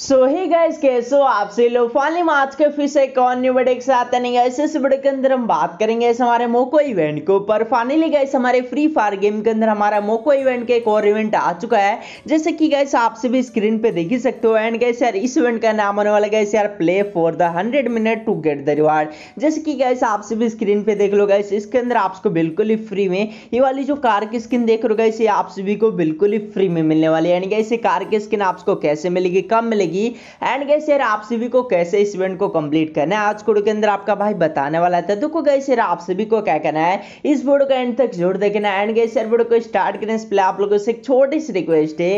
सो ही guys कैसे हो आपसे लोग फाइनली हम आज के फिर से एक और न्यू बड़े के साथ आने गए इस बड़े के अंदर हम बात करेंगे इस हमारे मोको इवेंट के ऊपर फाइनली गाइस हमारे फ्री फायर गेम के अंदर हमारा मोको इवेंट का एक और इवेंट आ चुका है जैसे कि गाइस आपसे भी स्क्रीन पे देख ही सकते हो एंड गाइस यार इस इवेंट का नाम होने वाला गाइस यार play for the hundred minute to get the reward जैसे कि गाइस आपसे भी स्क्रीन पे देख लो गाइस इसके अंदर आपको बिल्कुल ही फ्री में ये वाली जो कार की स्किन देख रहे हो ये आप सभी को बिल्कुल ही फ्री में मिलने वाली है एंड गए ये कार की स्किन आपको कैसे मिलेगी कब मिलेगी मिलेगी एंड गैस यार आप सभी को कैसे इस इवेंट को कंप्लीट करना है आज कोड के अंदर आपका भाई बताने वाला था तो गैस यार आप सभी को क्या करना है इस वीडियो का एंड तक जरूर देखना एंड गैस यार वीडियो को स्टार्ट करने से पहले आप लोगों से एक छोटी सी रिक्वेस्ट है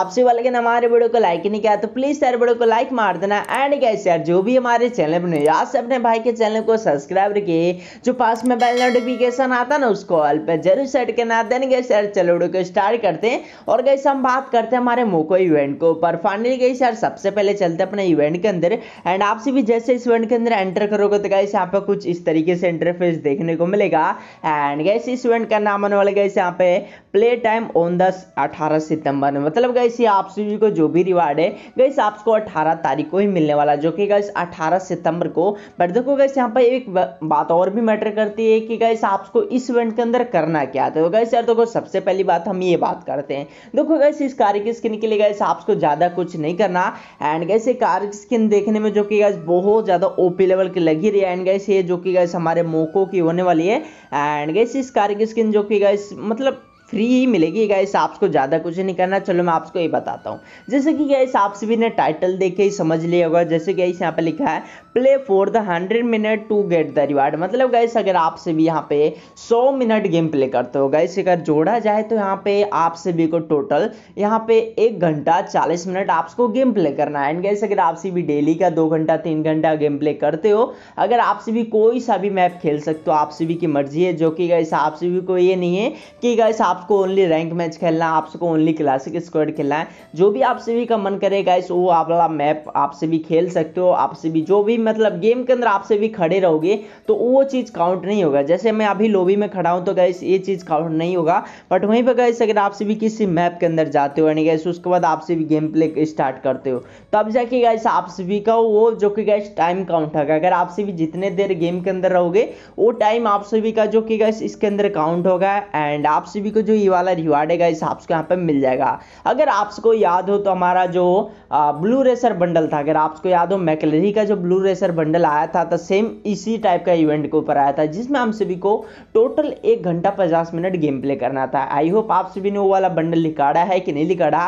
आपसे वाले के हमारे वीडियो को लाइक नहीं किया तो प्लीज यार वीडियो को लाइक मार देना एंड गैस यार जो भी हमारे चैनल पर आज से अपने भाई के चैनल को सब्सक्राइब रखिए जो पास में बेल नोटिफिकेशन आता ना उसको ऑल पे जरूर सेट करना देन गैस यार चलो वीडियो को स्टार्ट करते हैं और गैस हम बात करते हैं हमारे मोको इवेंट को पर फाइनली गई सर सबसे पहले चलते हैं अपने इवेंट के अंदर एंड आप सभी जैसे इस इवेंट के अंदर एंटर करोगे तो गाइस यहाँ पे कुछ इस तरीके से इंटरफेस देखने को मिलेगा एंड गाइस इस इवेंट का नाम आने वाला गाइस यहाँ पे प्ले टाइम ऑन द अठारह सितंबर में मतलब गाइस ये आप सभी को जो भी रिवार्ड है गाइस आपको अठारह तारीख को ही मिलने वाला जो कि गाइस अठारह सितंबर को बट देखो गाइस यहाँ पे एक बात और भी मैटर करती है कि गाइस आपको इस इवेंट के अंदर करना क्या तो गाइस यार देखो सबसे पहली बात हम ये बात करते हैं देखो गाइस इस कार्य की स्किन के लिए गाइस आपको ज़्यादा कुछ नहीं करना एंड गैस ये कार स्किन देखने में जो कि गैस बहुत ज़्यादा ओपी लेवल की लगी रही है एंड गैस ये जो कि गैस हमारे मोको की होने वाली है एंड गैस इस कार की स्किन जो कि गैस मतलब फ्री ही मिलेगी गाइस आपको ज़्यादा कुछ नहीं करना चलो मैं आपको ये बताता हूँ जैसे कि गाइस आप सभी ने टाइटल देखे ही समझ लिया होगा जैसे गाइस यहाँ पे लिखा है play for the hundred minute to get the reward मतलब गाइस अगर आप सभी यहाँ पे सौ मिनट गेम प्ले करते हो गाइस अगर जोड़ा जाए तो यहाँ पे आप सभी को टोटल यहाँ पे एक घंटा चालीस मिनट आपको गेम प्ले करना है एंड गाइस अगर आप सभी डेली का दो घंटा तीन घंटा गेम प्ले करते हो अगर आप सभी कोई सा भी मैप खेल सकते हो आप सभी की मर्जी है जो कि गाइस आप सभी को ये नहीं है कि गाइस आप आपको ओनली रैंक मैच खेलना है आप सबको ओनली क्लासिक स्क्वाड खेलना है जो भी आप सभी का मन करे गाइस वो आप वाला मैप आपसे भी खेल सकते हो आपसे भी जो भी मतलब गेम के अंदर आपसे भी खड़े रहोगे तो वो चीज़ काउंट नहीं होगा जैसे मैं अभी लोबी में खड़ा हूँ तो गाइस ये चीज़ काउंट नहीं होगा बट वहीं पर गाइस अगर आपसे भी किसी मैप के अंदर जाते हो यानी गाइस उसके बाद आपसे भी गेम प्ले स्टार्ट करते हो तब जाके गाइस आपसे भी का वो जो कि गाइस टाइम काउंट होगा अगर आपसे भी जितने देर गेम के अंदर रहोगे वो टाइम आपसे भी का जो कि गाइस इसके अंदर काउंट होगा एंड आपसे भी को जो ये वाला रिवार्ड है गाइस आपको यहाँ पे मिल जाएगा अगर आपको याद हो तो हमारा जो ब्लू रेसर बंडल था अगर आपको याद हो मैकलरी का जो ब्लू रेसर बंडल आया था तो सेम इसी टाइप का इवेंट के ऊपर आया था जिसमें हम सभी को टोटल एक घंटा पचास मिनट गेम प्ले करना था आई होप आप सभी ने वो वाला बंडल निकाला है कि नहीं निकाला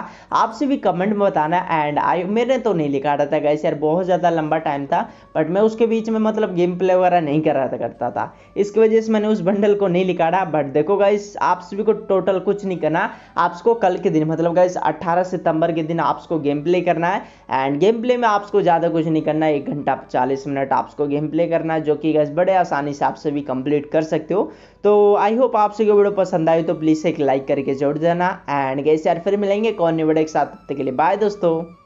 आप सभी कमेंट में बताना एंड आई मेरे तो नहीं निकाला था गैस यार बहुत ज़्यादा लंबा टाइम था बट मैं उसके बीच में मतलब गेम प्ले वगैरह नहीं कर रहा था करता था इसकी वजह से मैंने उस बंडल को नहीं निकाला बट देखो गाइस आप सभी को टोटल कुछ नहीं करना आपको कल के दिन मतलब गाइस 18 सितंबर के दिन आपको गेम प्ले करना है एंड गेम प्ले में आपको ज़्यादा कुछ नहीं करना है एक घंटा चालीस मिनट आपको गेम प्ले करना है जो कि गाइस बड़े आसानी से आप सभी कंप्लीट कर सकते हो तो आई होप आपसे ये वीडियो पसंद आई तो प्लीज़ एक लाइक करके जोड़ देना एंड गैस यार फिर मिलेंगे कौन बड़े के साथ के लिए बाय दोस्तों